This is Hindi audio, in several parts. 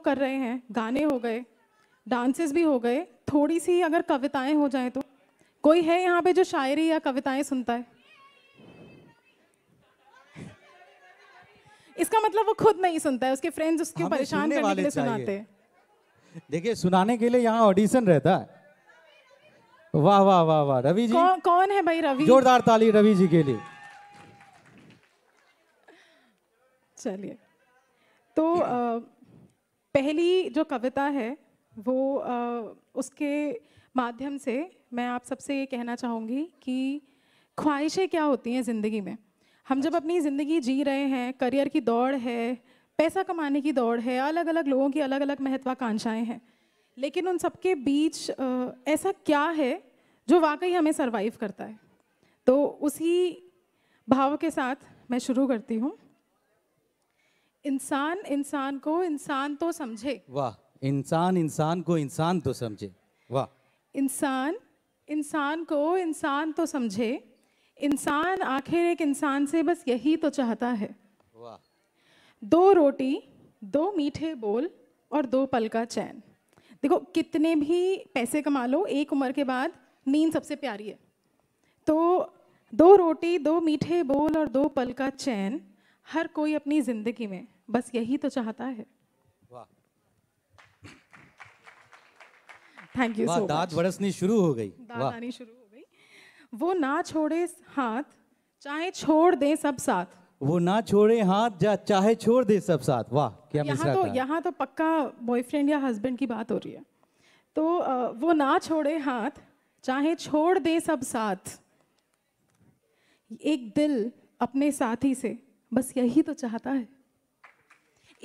लोग कर रहे हैं गाने हो गए डांसेस भी हो गए थोड़ी सी अगर कविताएं हो जाएं तो कोई है यहाँ पे जो शायरी या कविताएं सुनता है इसका मतलब वो खुद नहीं सुनता है उसके फ्रेंड्स उसके परेशान करने के लिए सुनाते हैं देखिए सुनाने के लिए यहाँ ऑडिशन रहता है वाह वाह वाह वाह रवि जी कौ, कौन है भाई रवि जोरदार ताली रवि जी के लिए चलिए तो आ, पहली जो कविता है वो आ, उसके माध्यम से मैं आप सबसे ये कहना चाहूँगी कि ख्वाहिशें क्या होती हैं ज़िंदगी में हम जब अपनी ज़िंदगी जी रहे हैं करियर की दौड़ है पैसा कमाने की दौड़ है अलग अलग लोगों की अलग अलग महत्वाकांक्षाएँ हैं लेकिन उन सबके बीच आ, ऐसा क्या है जो वाकई हमें सरवाइव करता है तो उसी भाव के साथ मैं शुरू करती हूँ इंसान इंसान को इंसान तो समझे वाह इंसान इंसान को इंसान तो समझे वाह इंसान इंसान को इंसान तो समझे इंसान आखिर एक इंसान से बस यही तो चाहता है वाह दो रोटी दो मीठे बोल और दो पल का चैन देखो कितने भी पैसे कमा लो एक उम्र के बाद नींद सबसे प्यारी है तो दो रोटी दो मीठे बोल और दो पल का चैन हर कोई अपनी जिंदगी में बस यही तो चाहता है थैंक यू सो दांत बरसनी शुरू हो गई दांत आनी शुरू हो गई वो ना छोड़े हाथ चाहे छोड़ दे सब साथ वो ना छोड़े हाथ जा चाहे छोड़ दे सब साथ वाह क्या यहाँ तो यहाँ तो पक्का बॉयफ्रेंड या हस्बैंड की बात हो रही है तो वो ना छोड़े हाथ चाहे छोड़ दे सब साथ एक दिल अपने साथी से बस यही तो चाहता है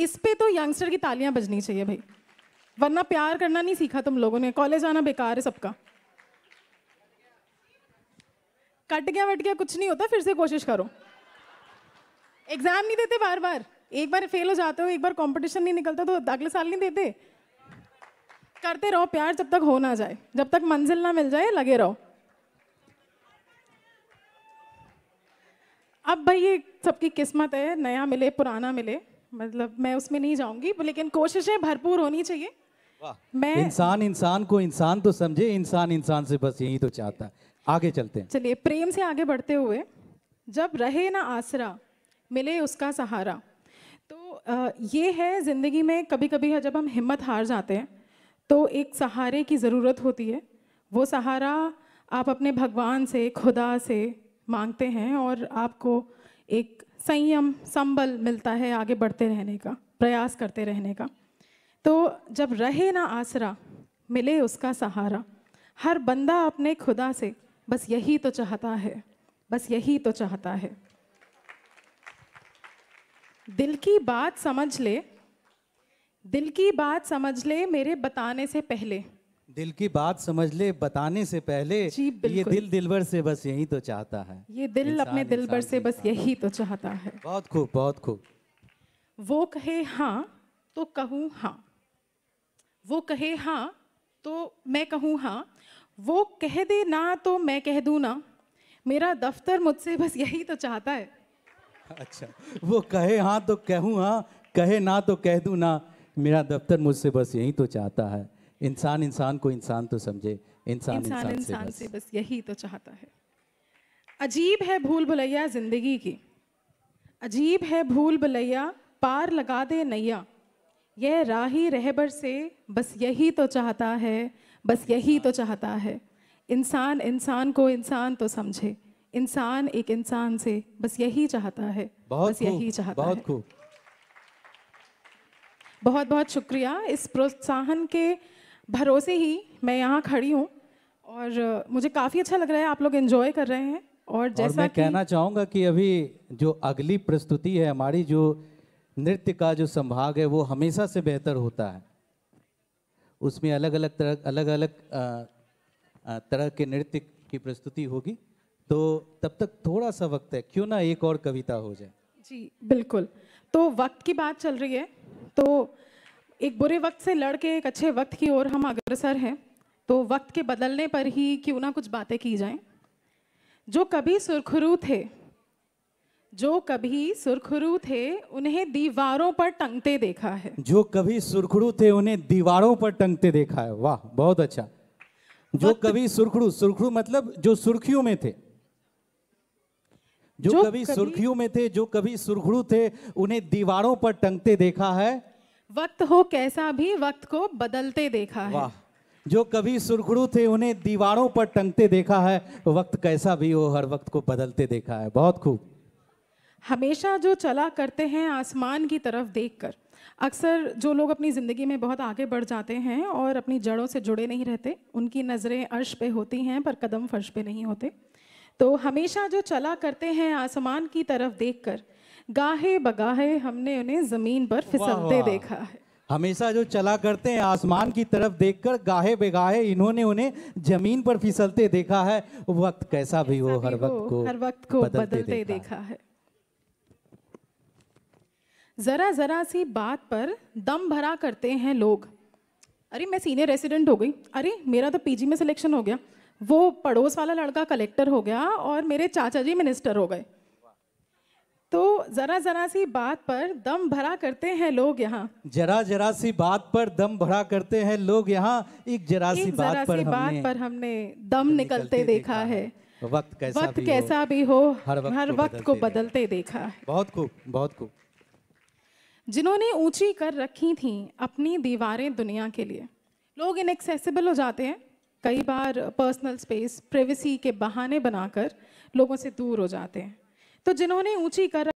इस पे तो यंगस्टर की तालियां बजनी चाहिए भाई वरना प्यार करना नहीं सीखा तुम लोगों ने कॉलेज आना बेकार है सबका कट गया वट गया कुछ नहीं होता फिर से कोशिश करो एग्जाम नहीं देते बार बार एक बार फेल हो जाते हो एक बार कंपटीशन नहीं निकलता तो अगले साल नहीं देते करते रहो प्यार जब तक हो ना जाए जब तक मंजिल ना मिल जाए लगे रहो अब भाई ये सबकी किस्मत है नया मिले पुराना मिले मतलब मैं उसमें नहीं जाऊंगी लेकिन कोशिशें भरपूर होनी चाहिए मैं इंसान इंसान को इंसान तो समझे इंसान इंसान से बस यही तो चाहता है आगे चलते हैं चलिए प्रेम से आगे बढ़ते हुए जब रहे ना आसरा मिले उसका सहारा तो आ, ये है ज़िंदगी में कभी कभी है जब हम हिम्मत हार जाते हैं तो एक सहारे की ज़रूरत होती है वो सहारा आप अपने भगवान से खुदा से मांगते हैं और आपको एक संयम संबल मिलता है आगे बढ़ते रहने का प्रयास करते रहने का तो जब रहे ना आसरा मिले उसका सहारा हर बंदा अपने खुदा से बस यही तो चाहता है बस यही तो चाहता है दिल की बात समझ ले दिल की बात समझ ले मेरे बताने से पहले दिल की बात समझ ले बताने से पहले ये दिल भर से बस यही तो चाहता है ये दिल इंसान, अपने दिलबर से बस यही तो चाहता है बहुत खूब बहुत खूब वो कहे हाँ तो कहूँ हाँ वो कहे हाँ तो मैं कहूँ हाँ वो कह दे ना तो मैं कह दूँ ना मेरा दफ्तर मुझसे बस यही तो चाहता है अच्छा वो कहे हाँ तो कहूँ हाँ कहे ना तो कह दूँ ना मेरा दफ्तर मुझसे बस यही तो चाहता है इंसान इंसान को इंसान तो समझे इंसान इंसान इंसान से बस यही तो चाहता है अजीब है भूल भुलैया जिंदगी की अजीब है भूल भुलैया पार लगा दे नैया ये राही रहबर से बस यही तो चाहता है बस यही तो चाहता है इंसान इंसान को इंसान तो समझे इंसान एक इंसान से बस यही चाहता है बस यही चाहता बहुत है बहुत बहुत शुक्रिया इस प्रोत्साहन के भरोसे ही मैं यहाँ खड़ी हूँ और मुझे काफ़ी अच्छा लग रहा है आप लोग एंजॉय कर रहे हैं और जैसा और मैं कि... कहना चाहूँगा कि अभी जो अगली प्रस्तुति है हमारी जो नृत्य का जो संभाग है वो हमेशा से बेहतर होता है उसमें अलग अलग तरह अलग अलग तरह के नृत्य की प्रस्तुति होगी तो तब तक थोड़ा सा वक्त है क्यों ना एक और कविता हो जाए जी बिल्कुल तो वक्त की बात चल रही है तो एक बुरे वक्त से लड़ के एक अच्छे वक्त की ओर हम अग्रसर हैं तो वक्त के बदलने पर ही क्यों ना कुछ बातें की जाएं जो कभी सुरखरू थे जो कभी सुरखरू थे उन्हें दीवारों पर टंगते देखा है जो कभी सुरखरू थे उन्हें दीवारों पर टंगते देखा है वाह बहुत अच्छा जो कभी सुरखरू सुरखरू मतलब जो सुर्खियों में थे जो, जो कभी, कभी सुर्खियों में थे जो कभी सुरखरू थे उन्हें दीवारों पर टंगते देखा है वक्त हो कैसा भी वक्त को बदलते देखा है जो कभी सुरखड़ू थे उन्हें दीवारों पर टंगते देखा है वक्त कैसा भी हो हर वक्त को बदलते देखा है बहुत खूब हमेशा जो चला करते हैं आसमान की तरफ देखकर अक्सर जो लोग अपनी ज़िंदगी में बहुत आगे बढ़ जाते हैं और अपनी जड़ों से जुड़े नहीं रहते उनकी नज़रें अर्श पे होती हैं पर कदम फर्श पे नहीं होते तो हमेशा जो चला करते हैं आसमान की तरफ देखकर गाहे बगाहे हमने उन्हें ज़मीन पर फिसलते देखा है हमेशा जो चला करते हैं आसमान की तरफ देखकर गाहे बेगाहे इन्होंने उन्हें जमीन पर फिसलते देखा है वक्त कैसा भी हो हर वक्त को हर वक्त को बदलते, बदलते देखा, देखा है जरा जरा सी बात पर दम भरा करते हैं लोग अरे मैं सीनियर रेसिडेंट हो गई अरे मेरा तो पीजी में सिलेक्शन हो गया वो पड़ोस वाला लड़का कलेक्टर हो गया और मेरे चाचा जी मिनिस्टर हो गए तो जरा जरा सी बात पर दम भरा करते हैं लोग यहाँ जरा जरा सी बात पर दम भरा करते हैं लोग यहाँ एक जरा सी बात पर सी बात पर हमने दम निकलते, निकलते देखा, देखा है वक्त कैसा वक्त भी कैसा हो, भी हो हर वक्त, हर वक्त को बदलते देखा है बहुत खूब बहुत खूब जिन्होंने ऊंची कर रखी थी अपनी दीवारें दुनिया के लिए लोग इनएक्सेसिबल हो जाते हैं कई बार पर्सनल स्पेस प्रेवेसी के बहाने बनाकर लोगों से दूर हो जाते हैं तो जिन्होंने ऊंची कर